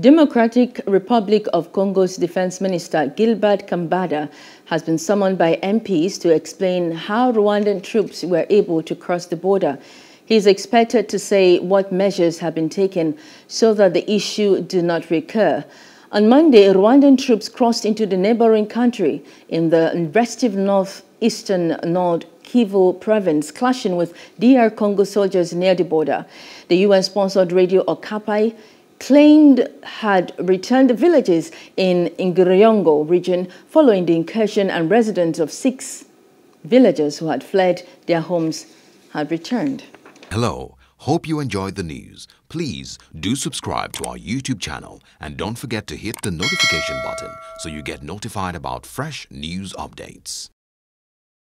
Democratic Republic of Congo's Defense Minister Gilbert Kambada has been summoned by MPs to explain how Rwandan troops were able to cross the border. He is expected to say what measures have been taken so that the issue do not recur. On Monday, Rwandan troops crossed into the neighboring country in the restive northeastern Nord Kivu province, clashing with DR Congo soldiers near the border. The UN-sponsored radio Okapi claimed had returned the villages in Ngiriongo region following the incursion and residents of six villagers who had fled their homes had returned. Hello, hope you enjoyed the news. Please do subscribe to our YouTube channel and don't forget to hit the notification button so you get notified about fresh news updates.